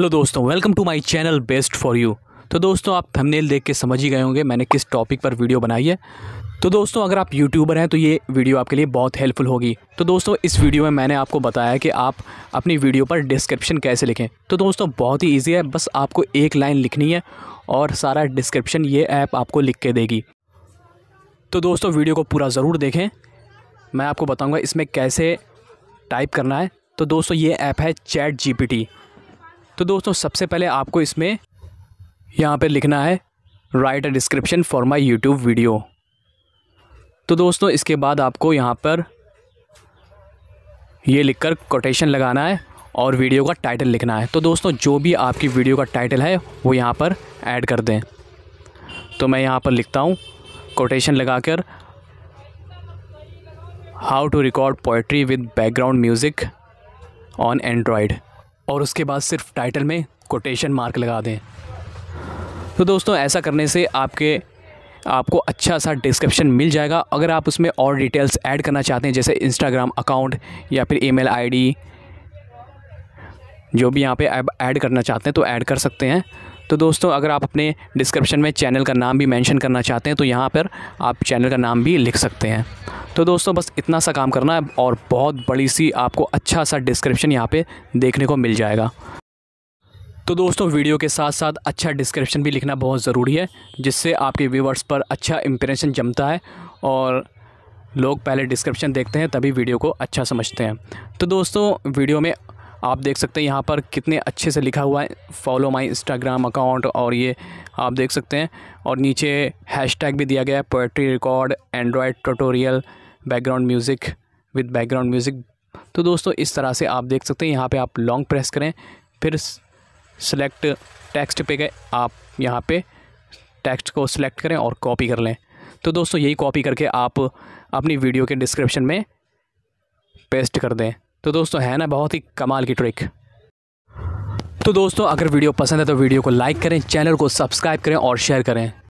hello दोस्तों welcome to my channel best for you तो दोस्तों आप थंबनेल देख के समझ ही गए होंगे मैंने किस टॉपिक पर वीडियो बनाई है तो दोस्तों अगर आप यूट्यूबर हैं तो ये वीडियो आपके लिए बहुत हेल्पफुल होगी तो दोस्तों इस वीडियो में मैंने आपको बताया कि आप अपनी वीडियो पर डिस्क्रिप्शन कैसे लिखें तो दोस्तों बहुत ही ईजी है बस आपको एक लाइन लिखनी है और सारा डिस्क्रिप्शन ये ऐप आपको लिख के देगी तो दोस्तों वीडियो को पूरा ज़रूर देखें मैं आपको बताऊँगा इसमें कैसे टाइप करना है तो दोस्तों ये ऐप है चैट जी तो दोस्तों सबसे पहले आपको इसमें यहाँ पर लिखना है write a description for my YouTube video तो दोस्तों इसके बाद आपको यहाँ पर ये लिखकर कोटेशन लगाना है और वीडियो का टाइटल लिखना है तो दोस्तों जो भी आपकी वीडियो का टाइटल है वो यहाँ पर ऐड कर दें तो मैं यहाँ पर लिखता हूँ कोटेशन लगाकर how to record poetry with background music on Android और उसके बाद सिर्फ टाइटल में कोटेशन मार्क लगा दें तो दोस्तों ऐसा करने से आपके आपको अच्छा सा डिस्क्रिप्शन मिल जाएगा अगर आप उसमें और डिटेल्स ऐड करना चाहते हैं जैसे इंस्टाग्राम अकाउंट या फिर ईमेल आईडी जो भी यहाँ पे ऐड करना चाहते हैं तो ऐड कर सकते हैं तो दोस्तों अगर आप अपने डिस्क्रिप्शन में चैनल का नाम भी मेंशन करना चाहते हैं तो यहाँ पर आप चैनल का नाम भी लिख सकते हैं तो दोस्तों बस इतना सा काम करना है और बहुत बड़ी सी आपको अच्छा सा डिस्क्रिप्शन यहाँ पे देखने को मिल जाएगा तो दोस्तों वीडियो के साथ साथ अच्छा डिस्क्रिप्शन भी लिखना बहुत ज़रूरी है जिससे आपके व्यूवर्स पर अच्छा इम्प्रेशन जमता है और लोग पहले डिस्क्रिप्शन देखते हैं तभी वीडियो को अच्छा समझते हैं तो दोस्तों वीडियो में आप देख सकते हैं यहाँ पर कितने अच्छे से लिखा हुआ है फॉलो माई इंस्टाग्राम अकाउंट और ये आप देख सकते हैं और नीचे हैशटैग भी दिया गया है poetry record Android tutorial background music with background music तो दोस्तों इस तरह से आप देख सकते हैं यहाँ पे आप लॉन्ग प्रेस करें फिर सेलेक्ट टेक्स्ट पे गए आप यहाँ पे टेक्स्ट को सिलेक्ट करें और कॉपी कर लें तो दोस्तों यही कॉपी करके आप अपनी वीडियो के डिस्क्रिप्शन में पेस्ट कर दें तो दोस्तों है ना बहुत ही कमाल की ट्रिक तो दोस्तों अगर वीडियो पसंद है तो वीडियो को लाइक करें चैनल को सब्सक्राइब करें और शेयर करें